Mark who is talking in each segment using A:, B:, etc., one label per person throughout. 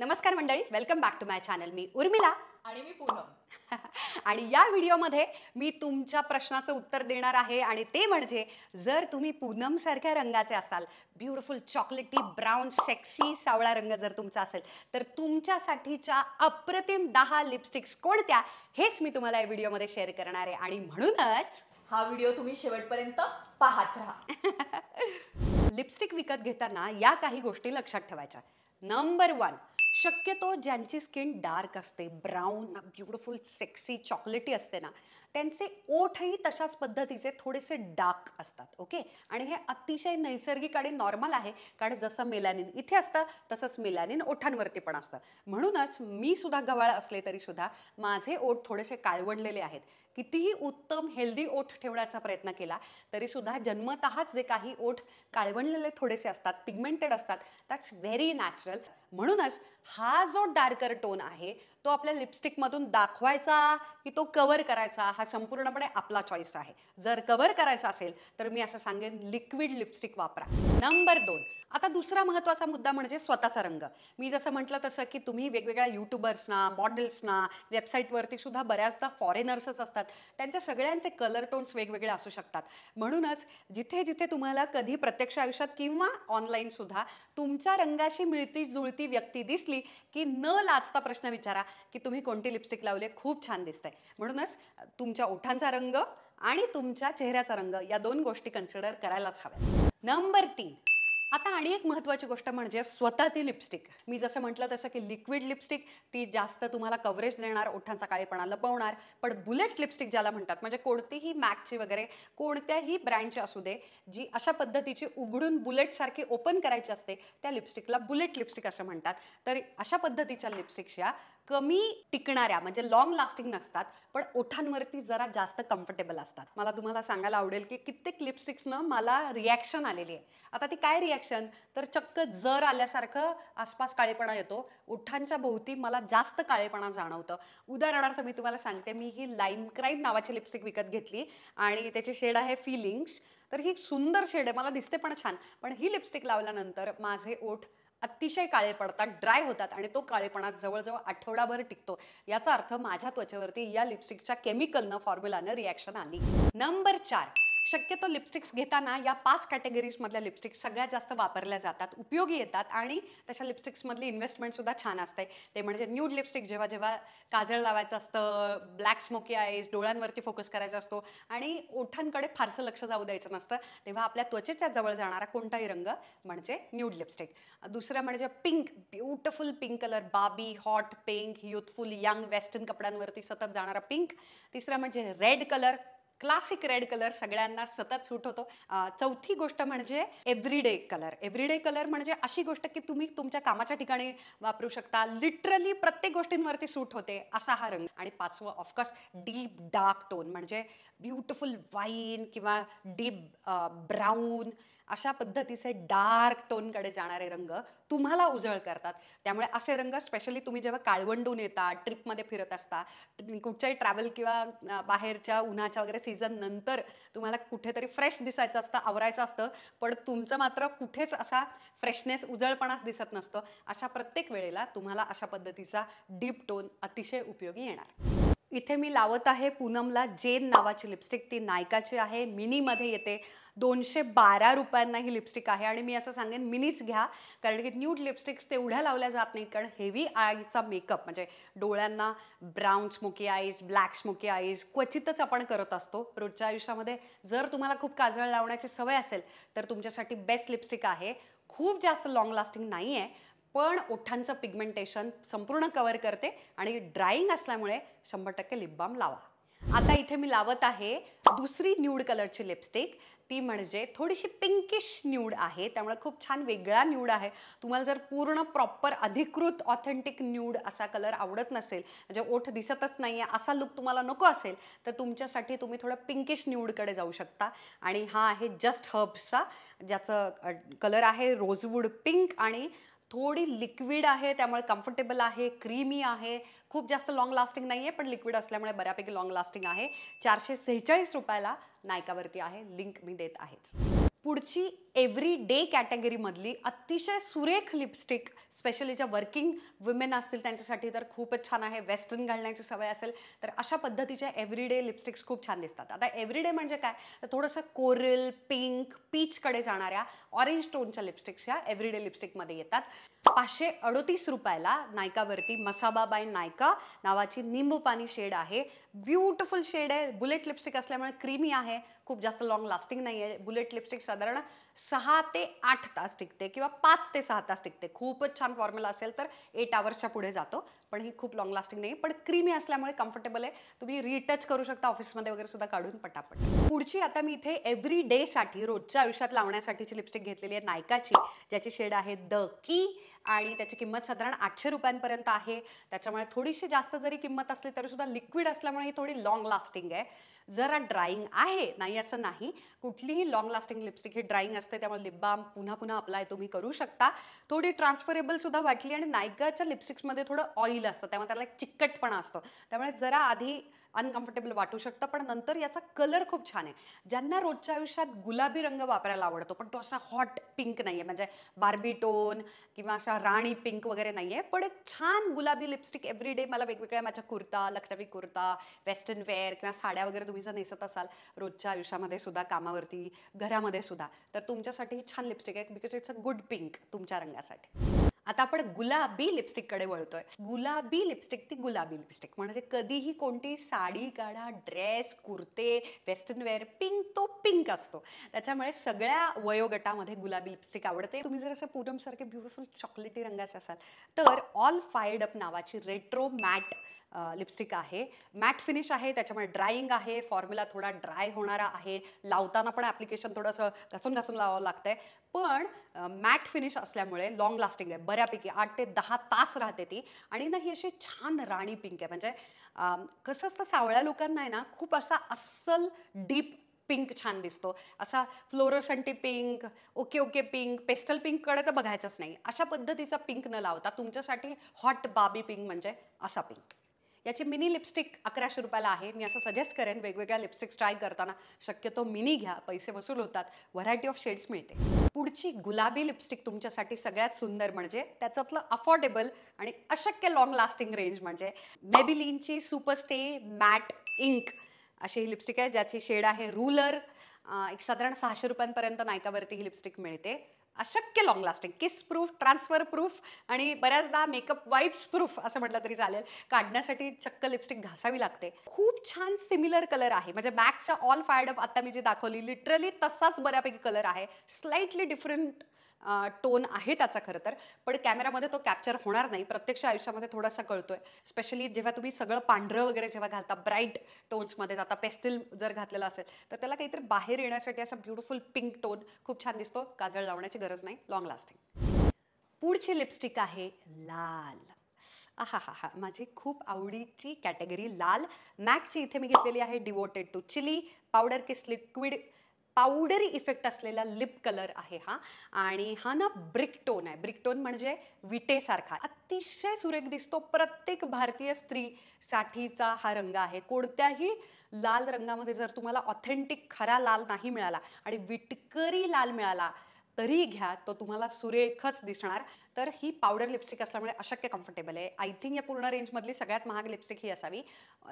A: नमस्कार मंडळी welcome back to my channel मी उर्मिला आणि मी पूनम आणि या व्हिडिओमध्ये मी तुमच्या प्रश्नाचं उत्तर देणार आहे आणि ते म्हणजे जर तुम्ही पूनम सारख्या रंगाचे असाल ब्युटिफुल चॉकलेटी ब्राऊन सेक्सी सावळा रंग जर तुमचा असेल तर तुमच्यासाठीच्या अप्रतिम दहा लिपस्टिक्स कोणत्या हेच मी तुम्हाला या व्हिडिओमध्ये शेअर करणार आहे आणि म्हणूनच हा व्हिडिओ तुम्ही शेवटपर्यंत पाहत राहा लिपस्टिक विकत घेताना या काही गोष्टी लक्षात ठेवायच्या नंबर वन शक्यतो ज्यांची स्किन डार्क असते ब्राऊन ब्युटिफुल सेक्सी चॉकलेटी असते ना त्यांचे ओठही तशाच पद्धतीचे थोडेसे डार्क असतात ओके आणि हे अतिशय नैसर्गिक आणि नॉर्मल आहे कारण जसं मेलॅनिन इथे असतं तसंच मेलॅनिन ओठांवरती पण असतं म्हणूनच मी सुद्धा गवाळ असले तरी सुद्धा माझे ओठ थोडेसे काळवडलेले आहेत कितीही उत्तम हेल्दी ओठ ठेवण्याचा प्रयत्न केला तरीसुद्धा जन्मतःच जे काही ओठ काळवणलेले थोडेसे असतात पिगमेंटेड असतात दॅट्स व्हेरी नॅचरल म्हणूनच हा जो डार्कर टोन आहे तो आपल्या लिपस्टिकमधून दाखवायचा की तो कवर करायचा हा संपूर्णपणे आपला चॉईस आहे जर कवर करायचा असेल तर मी असं सांगेन लिक्विड लिपस्टिक वापरा नंबर दोन आता दुसरा महत्त्वाचा मुद्दा म्हणजे स्वतःचा रंग मी जसं म्हटलं तसं की तुम्ही वेगवेगळ्या यूट्यूबर्सना मॉडेल्सना वेबसाईटवरती सुद्धा बऱ्याचदा फॉरेनर्सच असतात त्यांच्या सगळ्यांचे कलर टोन्स वेगवेगळे असू शकतात म्हणूनच जिथे जिथे तुम्हाला कधी प्रत्यक्ष आयुष्यात किंवा ऑनलाईनसुद्धा तुमच्या रंगाशी मिळती जुळती व्यक्ती दिसली की न लाचता प्रश्न विचारा की तुम्ही कोणती लिपस्टिक लावली खूप छान दिसतंय म्हणूनच तुमच्या ओठांचा रंग आणि तुमच्या चेहऱ्याचा रंग या दोन गोष्टी कन्सिडर करायलाच हव्या नंबर तीन आता आणि एक महत्त्वाची गोष्ट म्हणजे स्वतः ती लिपस्टिक मी जसं म्हटलं तसं की लिक्विड लिपस्टिक ती जास्त तुम्हाला कव्हरेज देणार ओठांचा काळेपणा लपवणार पण बुलेट लिपस्टिक ज्याला म्हणतात म्हणजे कोणतीही मॅकची वगैरे कोणत्याही ब्रँडची असू दे जी अशा पद्धतीची उघडून बुलेट सारखी ओपन करायची असते त्या लिपस्टिकला बुलेट लिपस्टिक असं म्हणतात तर अशा पद्धतीच्या लिपस्टिक्स या कमी टिकणाऱ्या म्हणजे लॉंग लास्टिंग नसतात पण ओठांवरती जरा जास्त कम्फर्टेबल असतात मला तुम्हाला सांगायला आवडेल की कित्येक लिपस्टिक्सनं मला रिॲक्शन आलेली आहे आता ती काय रिॲक्शन तर चक्क जर आल्यासारखं आसपास काळेपणा येतो ओठांच्या भोवती मला जास्त काळेपणा जाणवतं उदाहरणार्थ मी तुम्हाला सांगते मी ही लाईम क्राईम नावाची लिपस्टिक विकत घेतली आणि त्याची शेड आहे फिलिंग्स तर ही सुंदर शेड आहे मला दिसते पण छान पण ही लिपस्टिक लावल्यानंतर माझे ओठ अतिशय काळे पडतात ड्राय होतात आणि तो काळेपणा जवळजवळ आठवडाभर टिकतो याचा अर्थ माझ्या त्वचेवरती या लिपस्टिकच्या केमिकलनं फॉर्म्युलानं रिॲक्शन आली नंबर चार शक्यतो लिपस्टिक्स घेताना या पाच कॅटेगरीजमधल्या लिपस्टिक्स सगळ्यात जास्त वापरल्या जातात उपयोगी येतात आणि तशा लिपस्टिक्समधली इन्व्हेस्टमेंटसुद्धा छान असते ते म्हणजे न्यूड लिपस्टिक जेव्हा जेव्हा काजळ लावायचं असतं ब्लॅक स्मोकी आईज डोळ्यांवरती फोकस करायचा असतो आणि ओठांकडे फारसं लक्ष जाऊ द्यायचं नसतं तेव्हा आपल्या त्वचेच्या जवळ जाणारा कोणताही रंग म्हणजे न्यूड लिपस्टिक दुसरं म्हणजे पिंक ब्युटिफुल पिंक कलर बाबी hot pink youthful young western कपड्यांवरती सतत जाणारा पिंक तिसरं म्हणजे red colour classic red colour सगळ्यांना सतत सूट होतो चौथी गोष्ट म्हणजे एव्हरीडे कलर एव्हरीडे कलर म्हणजे अशी गोष्ट की तुम्ही तुमच्या कामाच्या ठिकाणी वापरू शकता लिटरली प्रत्येक गोष्टींवरती सूट होते असा हा रंग आणि पाचवं ऑफकोर्स डीप डार्क टोन म्हणजे ब्युटिफुल वाईन किंवा डीप ब्राऊन अशा पद्धतीचे डार्क टोनकडे जाणारे रंग तुम्हाला उजळ करतात त्यामुळे असे रंग स्पेशली तुम्ही जेव्हा काळवंडून येता ट्रिपमध्ये फिरत असता कुठच्याही ट्रॅव्हल किंवा बाहेरच्या उन्हाच्या वगैरे सीझन नंतर तुम्हाला कुठेतरी फ्रेश दिसायचं असतं आवरायचं असतं पण तुमचं मात्र कुठेच असा फ्रेशनेस उजळपणाच दिसत नसतो अशा प्रत्येक वेळेला तुम्हाला अशा पद्धतीचा डीप टोन अतिशय उपयोगी येणार इथे मी लावत आहे पूनमला जेन नावाची लिपस्टिक ती नायकाची आहे मिनीमध्ये येते दोनशे बारा रुपयांना ही लिपस्टिक आहे आणि मी असं सांगेन मिनीच घ्या कारण की न्यूड लिपस्टिक्स तेवढ्या लावल्या जात नाही कारण हेवी आयचा मेकअप म्हणजे डोळ्यांना brown smoky eyes black smoky eyes क्वचितच आपण करत असतो रोजच्या आयुष्यामध्ये जर तुम्हाला खूप काजळ लावण्याची सवय असेल तर तुमच्यासाठी बेस्ट लिपस्टिक आहे खूप जास्त लॉंग लास्टिंग नाही आहे पण ओठांचं पिगमेंटेशन संपूर्ण कवर करते आणि ड्राईंग असल्यामुळे शंभर टक्के लिपबाम लावा आता इथे मी लावत आहे दुसरी न्यूड कलरची लिपस्टिक ती म्हणजे थोडीशी पिंकिश न्यूड आहे त्यामुळे खूप छान वेगळा न्यूड आहे तुम्हाला जर पूर्ण प्रॉपर अधिकृत ऑथेंटिक न्यूड असा कलर आवडत नसेल म्हणजे ओठ दिसतच नाही आहे असा लुक तुम्हाला नको असेल तर तुमच्यासाठी तुम्ही थोडं पिंकिश न्यूडकडे जाऊ शकता आणि हा आहे जस्ट हर्ब्सचा ज्याचं कलर आहे रोजवूड पिंक आणि थोडी लिक्विड आहे त्यामुळे कम्फर्टेबल आहे क्रीमी आहे खूप जास्त लॉंग लास्टिंग नाही आहे पण लिक्विड असल्यामुळे बऱ्यापैकी लॉंग लास्टिंग आहे चारशे सेहेचाळीस रुपयाला नायकावरती आहे लिंक मी देत आहेच पुढची एव्हरी डे कॅटेगरीमधली अतिशय सुरेख लिपस्टिक स्पेशली ज्या वर्किंग वुमेन असतील त्यांच्यासाठी तर खूपच छान आहे वेस्टर्न घालण्याची सवय असेल तर अशा पद्धतीच्या एव्हरीडे लिपस्टिक्स खूप छान दिसतात आता एव्हरीडे म्हणजे काय तर थोडंसं कोरल पिंक पीचकडे जाणाऱ्या ऑरेंज टोनच्या लिपस्टिक्स ह्या एव्हरीडे लिपस्टिकमध्ये येतात पाचशे अडोतीस रुपयाला नायकावरती मसाबा बाय नायका नावाची निंबू पाणी शेड आहे ब्युटिफुल शेड आहे बुलेट लिपस्टिक असल्यामुळे क्रीमी आहे खूप जास्त लॉंग लास्टिंग नाही आहे बुलेट लिपस्टिक साधारण सहा ते आठ तास टिकते किंवा पाच ते सहा तास टिकते खूपच छान फॉर्म्युला असेल तर एट आवर्सच्या पुढे जातो पण ही खूप लॉंग लास्टिंग नाही पण क्रीमी असल्यामुळे कम्फर्टेबल आहे तुम्ही रिटच करू शकता ऑफिसमध्ये वगैरे सुद्धा काढून पटापट पुढची आता मी इथे एव्हरी साठी रोजच्या आयुष्यात लावण्यासाठीची लिपस्टिक घेतलेली आहे नायकाची ज्याची शेड आहे द की आणि त्याची किंमत साधारण आठशे रुपयांपर्यंत आहे त्याच्यामुळे थोडीशी जास्त जरी किंमत असली तरी सुद्धा लिक्विड असल्यामुळे ही थोडी लॉंग लास्टिंग आहे जरा ड्राइंग आहे नाही असं नाही कुठलीही लाँग लास्टिंग लिपस्टिक ही ड्राइंग असते त्यामुळे लिप बाम पुन्हा पुन्हा अप्लाय तुम्ही करू शकता थोडी ट्रान्सफरेबल सुद्धा वाटली आणि नायकाच्या लिपस्टिक्समध्ये थोडं ऑइल असतं त्यामुळे त्याला एक चिकटपणा असतो त्यामुळे जरा आधी अनकम्फर्टेबल वाटू शकतं पण नंतर याचा कलर खूप छान आहे ज्यांना रोजच्या आयुष्यात गुलाबी रंग वापरायला आवडतो पण तो असा हॉट पिंक नाही आहे म्हणजे बार्बी टोन किंवा अशा राणी पिंक वगैरे नाही आहे पण एक छान गुलाबी लिपस्टिक एव्हरीडे मला वेगवेगळ्या माझ्या कुर्ता लखनवी कुर्ता वेस्टर्न वेअर किंवा साड्या वगैरे तुम्ही जर नेसत असाल रोजच्या आयुष्यामध्ये सुद्धा कामावरती घरामध्ये सुद्धा तर तुमच्यासाठी छान लिपस्टिक आहे because it's a good pink तुमच्या रंगासाठी आता आपण गुलाबी लिपस्टिककडे वळतोय गुलाबी लिपस्टिक ती गुलाबी लिपस्टिक म्हणजे कधीही कोणती साडी काढा ड्रेस कुर्ते वेस्टर्न वेअर पिंक तो पिंक असतो त्याच्यामुळे सगळ्या वयोगटामध्ये गुलाबी लिपस्टिक आवडते तुम्ही जर असं सारखे ब्युटिफुल चॉकलेटी रंगाचे असाल तर ऑल फायर्ड अप नावाची रेट्रो मॅट लिपस्टिक आहे मॅट फिनिश आहे त्याच्यामुळे ड्राईंग आहे फॉर्म्युला थोडा ड्राय होणारा आहे लावताना पण ॲप्लिकेशन थोडंसं घासून घासून लावावं लागतंय पण मॅट फिनिश असल्यामुळे लाँग लास्टिंग आहे बऱ्यापैकी आठ ते दहा तास राहते ती आणि ना ही अशी छान राणी पिंक आहे म्हणजे कसं असतं सावळ्या लोकांना आहे ना खूप असा अस्सल डीप पिंक छान दिसतो असा फ्लोरोसंटी pink okay okay pink pastel पिंककडे तर बघायचंच नाही अशा पद्धतीचा पिंक न लावता तुमच्यासाठी हॉट बाबी पिंक म्हणजे असा पिंक याची मिनी लिपस्टिक अकराशे रुपयाला आहे मी असं सजेस्ट करेन वेगवेगळ्या लिपस्टिक ट्राय करताना शक्यतो मिनी घ्या पैसे वसूल होतात व्हरायटी ऑफ शेड्स मिळते पुढची गुलाबी लिपस्टिक तुमच्यासाठी सगळ्यात सुंदर म्हणजे त्याच्यातलं अफोर्डेबल आणि अशक्य लाँग लास्टिंग रेंज म्हणजे मेबिलीनची सुपरस्टे मॅट इंक अशी ही लिपस्टिक आहे ज्याची शेड आहे रूलर एक साधारण सहाशे रुपयांपर्यंत नायकावरती ही लिपस्टिक मिळते अशक्य long lasting kiss proof transfer proof आणि बऱ्याचदा मेकअप वाईप्स प्रूफ असं म्हटलं तरी चालेल काढण्यासाठी चक्क लिपस्टिक घासावी लागते खूप छान सिमिलर कलर आहे म्हणजे बॅकच्या ऑल फायर्ड अप आता मी जी दाखवली लिटरली तसाच बऱ्यापैकी कलर आहे स्लाइटली डिफरंट टोन आहे त्याचा खरं तर पण कॅमेरामध्ये तो कॅप्चर होणार नाही प्रत्यक्ष आयुष्यामध्ये थोडासा कळतोय स्पेशली जेव्हा तुम्ही सगळं पांढरं वगैरे जेव्हा घालता ब्राईट टोन्समध्ये जाता पेस्टिल जर घातलेला असेल तर त्याला काहीतरी बाहेर येण्यासाठी असा ब्युटिफुल पिंक टोन खूप छान दिसतो काजळ लावण्याची गरज नाही लॉंग लास्टिंग पुढची लिपस्टिक आहे लाल हा हा हा माझी खूप आवडीची कॅटेगरी लाल मॅकची इथे मी घेतलेली आहे devoted to chili powder kiss liquid powdery effect असलेला लिप कलर आहे हा आणि हा ना ब्रिकटोन आहे ब्रिकटोन म्हणजे विटेसारखा अतिशय सुरेख दिसतो प्रत्येक भारतीय स्त्रीसाठीचा हा रंग आहे कोणत्याही लाल रंगामध्ये जर तुम्हाला ऑथेंटिक खरा लाल नाही मिळाला आणि विटकरी लाल मिळाला तरी घ्या तो तुम्हाला सुरेखच दिसणार तर ही पावडर लिपस्टिक असल्यामुळे अशक्य कम्फर्टेबल आहे आय थिंक या पूर्ण रेंजमधली सगळ्यात महाग लिपस्टिक ही असावी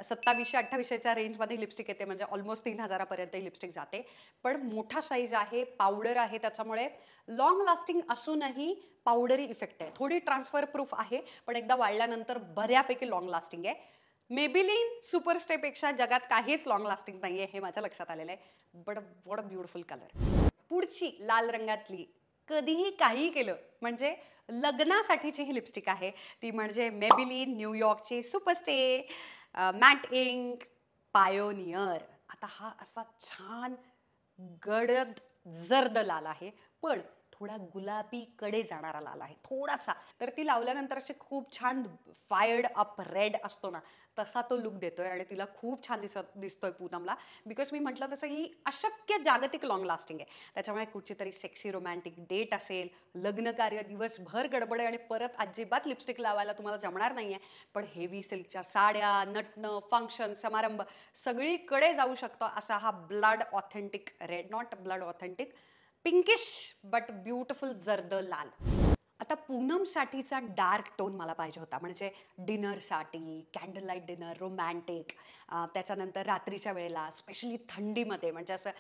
A: सत्तावीसशे अठ्ठावीसशेच्या रेंजमध्ये लिपस्टिक येते म्हणजे ऑलमोस्ट तीन हजारापर्यंत ही लिपस्टिक जाते पण मोठा साईज आहे पावडर आहे त्याच्यामुळे लॉंग लास्टिंग असूनही पावडरी इफेक्ट आहे थोडी ट्रान्सफर प्रूफ आहे पण एकदा वाढल्यानंतर बऱ्यापैकी लॉंग लास्टिंग आहे मेबिलिन सुपरस्टेपेक्षा जगात काहीच लाँग लास्टिंग नाही आहे हे माझ्या लक्षात आलेलं आहे but what a beautiful colour पुढची लाल रंगातली कधीही काही केलं म्हणजे लग्नासाठीची ही लिपस्टिक आहे ती म्हणजे मेबिलीन न्यूयॉर्कची सुपरस्टे मॅट इंक पायोनियर आता हा असा छान गडद जर्द लाल आहे पण थोडा गुलाबीकडे जाणारा लाल आहे थोडासा तर ती लावल्यानंतर असे खूप छान फायर्ड अप रेड असतो ना तसा तो लुक देतोय आणि तिला खूप छान दिसत दिसतोय पूनमला बिकॉज मी म्हटलं तसं ही अशक्य जागतिक लॉंग लास्टिंग आहे त्याच्यामुळे कुठची तरी सेक्सी रोमॅन्टिक डेट असेल लग्नकार्य दिवसभर गडबड आहे आणि परत अजिबात लिपस्टिक लावायला तुम्हाला जमणार नाही पण हेवी सिल्कच्या साड्या नटणं फंक्शन समारंभ सगळीकडे जाऊ शकतो असा हा blood authentic red not blood authentic pinkish but beautiful जर्द लाल आता पूनमसाठीचा डार्क टोन मला पाहिजे होता म्हणजे डिनरसाठी कॅन्डल लाईट डिनर रोमॅन्टिक त्याच्यानंतर रात्रीच्या वेळेला स्पेशली थंडीमध्ये म्हणजे असं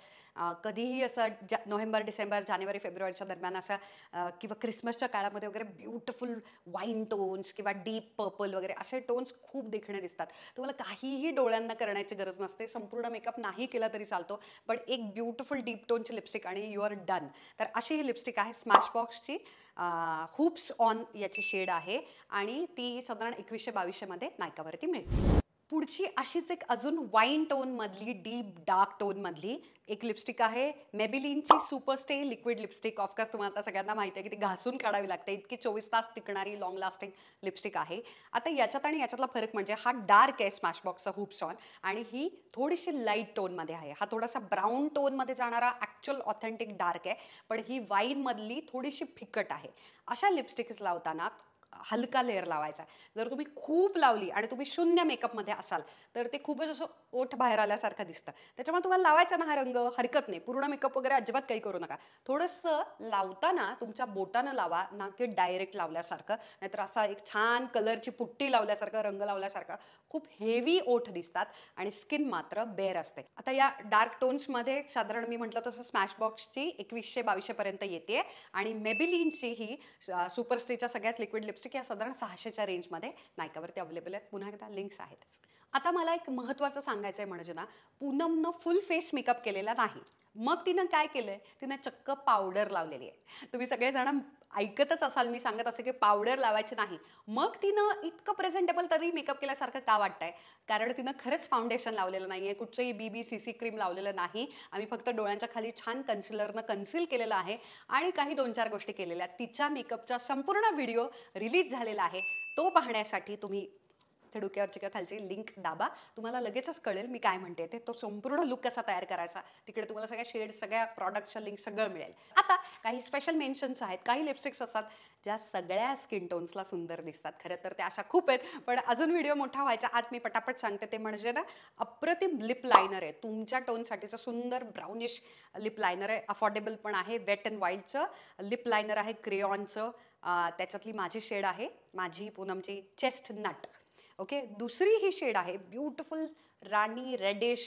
A: कधीही असं जा नोव्हेंबर डिसेंबर जानेवारी फेब्रुवारीच्या दरम्यान असं किंवा क्रिसमसच्या काळामध्ये वगैरे ब्युटिफुल वाईन टोन्स किंवा डीप पर्पल वगैरे असे टोन्स खूप देखणे दिसतात तुम्हाला काहीही डोळ्यांना करण्याची गरज नसते संपूर्ण मेकअप नाही केला तरी चालतो पण एक ब्युटिफुल डीप टोनची लिपस्टिक आणि यू आर डन तर अशी ही लिपस्टिक आहे स्मॅशबॉक्सची हुप्स ऑन याची शेड आहे आणि ती साधारण एकवीसशे बावीसशेमध्ये नायकावरती मिळते पुढची अशीच एक अजून वाईन टोनमधली डीप डार्क टोनमधली एक लिपस्टिक आहे मेबिलिनची सुपरस्टे लिक्विड लिपस्टिक ऑफकोर्स तुम्हाला आता सगळ्यांना माहिती आहे की ती घासून काढावी लागते इतकी चोवीस तास टिकणारी लॉंग लास्टिंग लिपस्टिक आहे आता याच्यात आणि याच्यातला फरक म्हणजे हा डार्क आहे स्मॅशबॉक्सचा हुपसॉन आणि ही थोडीशी लाईट टोनमध्ये आहे हा थोडासा ब्राऊन टोनमध्ये जाणारा ॲक्च्युअल ऑथेंटिक डार्क आहे पण ही वाईनमधली थोडीशी फिकट आहे अशा लिपस्टिक्स लावताना हलका लेअर लावायचा आहे जर तुम्ही खूप लावली आणि तुम्ही शून्य मेकअपमध्ये असाल तर ते खूपच असं ओठ बाहेर आल्यासारखं दिसतं त्याच्यामुळे तुम्हाला लावायचा ना हा रंग हरकत नाही पूर्ण मेकअप वगैरे अजिबात काही करू नका थोडंसं लावताना तुमच्या बोटानं लावा ना की डायरेक्ट लावल्यासारखं नाहीतर असा एक छान कलरची पुट्टी लावल्यासारखं रंग लावल्यासारखा खूप हेवी ओठ दिसतात आणि स्किन मात्र बेअर असते आता या डार्क टोन्समध्ये साधारण मी म्हटलं तसं स्मॅशबॉक्सची एकवीसशे बावीसशेपर्यंत येते आणि मेबिलिनची ही सुपरस्ट्रीच्या सगळ्याच लिक्विड लिपस्टिक या साधारण सहाशेच्या रेंजमध्ये नायकावरती अवेलेबल आहेत पुन्हा एकदा लिंक्स आहेत आता मला एक महत्त्वाचं सांगायचं आहे म्हणजे ना पूनमनं फुल फेस मेकअप केलेला नाही मग तिनं काय केलंय तिनं चक्क पावडर लावलेली आहे तुम्ही सगळेजण ऐकतच असाल मी सांगत असे की पावडर लावायचे नाही मग तिनं इतकं प्रेझेंटेबल तरी मेकअप केल्यासारखं का वाटतंय कारण तिनं खरंच फाउंडेशन लावलेलं नाही आहे कुठचंही B B C C cream लावलेलं नाही आम्ही फक्त डोळ्यांच्या खाली छान कन्सिलरनं कन्सिल केलेलं आहे आणि काही दोन चार गोष्टी केलेल्या तिच्या मेकअपचा संपूर्ण व्हिडिओ रिलीज झालेला आहे तो पाहण्यासाठी तुम्ही त्या डोक्यावरची किंवा खालची लिंक दाबा तुम्हाला लगेचच कळेल मी काय म्हणते ते तो संपूर्ण लुक कसा तयार करायचा तिकडे तुम्हाला सगळ्या शेड सगळ्या प्रॉडक्टच्या लिंक सगळं मिळेल आता काही स्पेशल मेन्शन्स आहेत काही लिपस्टिक्स असतात ज्या सगळ्या स्किन टोन्सला सुंदर दिसतात खरं तर त्या अशा खूप आहेत पण अजून व्हिडिओ मोठा व्हायचा आत मी पटापट सांगते ते म्हणजे ना अप्रतिम लिप लायनर आहे तुमच्या टोनसाठीचं सुंदर ब्राउनिश लिप लायनर आहे अफोर्डेबल पण आहे वेट अँड वाईल्डचं लिप लायनर आहे क्रेऑनचं त्याच्यातली माझी शेड आहे माझी पूनमची चेस्ट नट ओके दुसरी ही शेड आहे ब्युटिफुल राणी रेडिश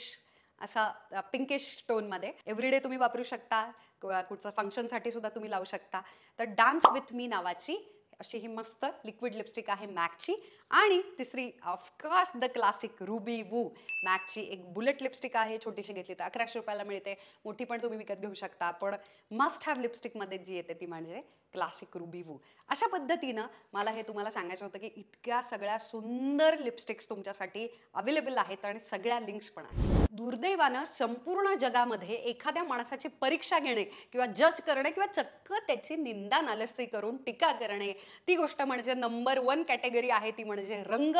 A: असा पिंकिश टोनमध्ये एव्हरीडे तुम्ही वापरू शकता कुठचं फंक्शनसाठी सुद्धा तुम्ही लावू शकता तर डान्स विथ मी नावाची अशी ही मस्त लिक्विड लिपस्टिक आहे मॅकची आणि तिसरी of course the classic ruby woo मॅकची एक बुलेट लिपस्टिक आहे छोटीशी घेतली तर अकराशे रुपयाला मिळते मोठी पण तुम्ही विकत घेऊ शकता पण मस्ट हॅव लिपस्टिकमध्ये जी येते ती म्हणजे क्लासिक रुबीवू अशा पद्धतीनं मला हे तुम्हाला सांगायचं होतं की इतक्या सगळ्या सुंदर लिपस्टिक्स तुमच्यासाठी अवेलेबल आहेत आणि सगळ्या लिंक्स पण आहेत दुर्दैवानं संपूर्ण जगामध्ये एखाद्या माणसाची परीक्षा घेणे किंवा जज करणे किंवा चक्क त्याची निंदा नालस्ती करून टीका करणे ती गोष्ट म्हणजे नंबर वन कॅटेगरी आहे ती म्हणजे रंग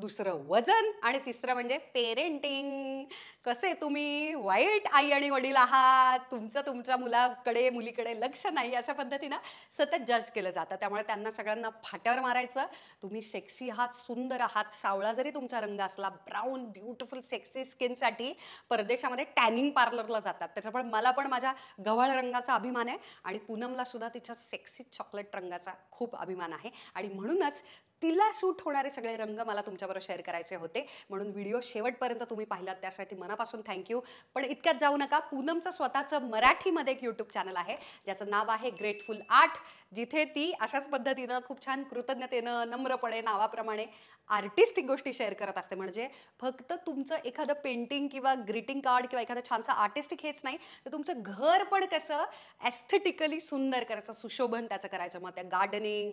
A: दुसरं वजन आणि तिसरं म्हणजे पेरेंटिंग कसे तुम्ही वाईट आई आणि वडील आहात तुमचं तुमच्या मुलाकडे मुलीकडे लक्ष नाही अशा पद्धतीनं सतत जज केलं जातं त्यामुळे त्यांना सगळ्यांना फाट्यावर मारायचं तुम्ही सेक्सी आहात सुंदर आहात सावळा जरी तुमचा रंग असला ब्राऊन ब्युटिफुल सेक्सी स्किनसाठी परदेशामध्ये टॅनिंग पार्लरला जातात त्याच्यामुळे मला पण माझ्या गव्हाळ रंगाचा अभिमान आहे आणि पूनमला सुद्धा तिच्या सेक्सी चॉकलेट रंगाचा खूप अभिमान आहे आणि म्हणूनच तिला सूट होणारे सगळे रंग मला तुमच्याबरोबर शेअर करायचे होते म्हणून व्हिडिओ शेवटपर्यंत तुम्ही पाहिलात त्यासाठी मनापासून थँक्यू पण इतक्यात जाऊ नका पूनमचं स्वतःचं मराठीमध्ये एक यूट्यूब चॅनल आहे ज्याचं नाव आहे ग्रेटफुल आर्ट जिथे ती अशाच पद्धतीनं खूप छान कृतज्ञतेनं नम्रपणे नावाप्रमाणे आर्टिस्टिक गोष्टी शेअर करत असते म्हणजे फक्त तुमचं एखादं पेंटिंग किंवा ग्रीटिंग कार्ड किंवा एखादं छानसं आर्टिस्टिक हेच नाही तर तुमचं घर पण कसं एस्थेटिकली सुंदर करायचं सुशोभन त्याचं करायचं मग त्या गार्डनिंग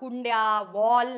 A: कुंड्या वॉल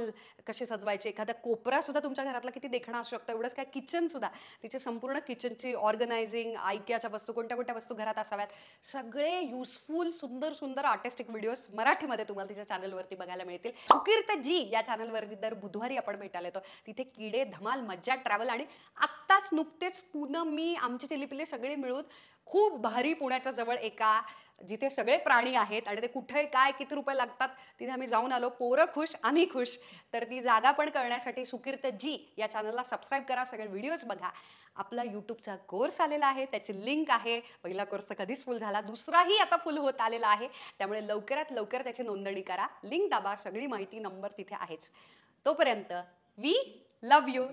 A: कसे सजवायचे एखादा कोपरा सुद्धा तुमच्या घरातला किती देखणं असू शकतो एवढंच काय किचन सुद्धा तिचे संपूर्ण किचनची ऑर्गनायझिंग ऐक्याच्या वस्तू कोणत्या कोणत्या वस्तू घरात असाव्यात सगळे युजफुल सुंदर सुंदर आर्टिस्टिक व्हिडिओज मराठीमध्ये तुम्हाला तिच्या चॅनलवरती बघायला मिळतील सुकीर्त जी या चॅनलवरती दर बुधवारी आपण भेटायला येतो तिथे किडे धमाल मज्जा ट्रॅव्हल आणि आत्ताच नुकतेच पुन्हा मी आमचे चिलीपिले सगळे मिळून खूप भारी पुण्याच्या जवळ एका जिथे सगळे प्राणी आहेत आणि ते कुठे काय किती रुपये लागतात तिथे आम्ही जाऊन आलो पोरं खुश आम्ही खुश तर ती जागा पण करण्यासाठी सुकीर्त जी या चॅनलला सबस्क्राईब करा सगळे व्हिडिओज बघा आपला यूट्यूबचा कोर्स आलेला आहे त्याची लिंक आहे पहिला कोर्स तर कधीच फुल झाला दुसराही आता फुल होत आलेला आहे त्यामुळे लवकरात लवकर त्याची नोंदणी करा लिंक दाबा सगळी माहिती नंबर तिथे आहेच तोपर्यंत वी लव यू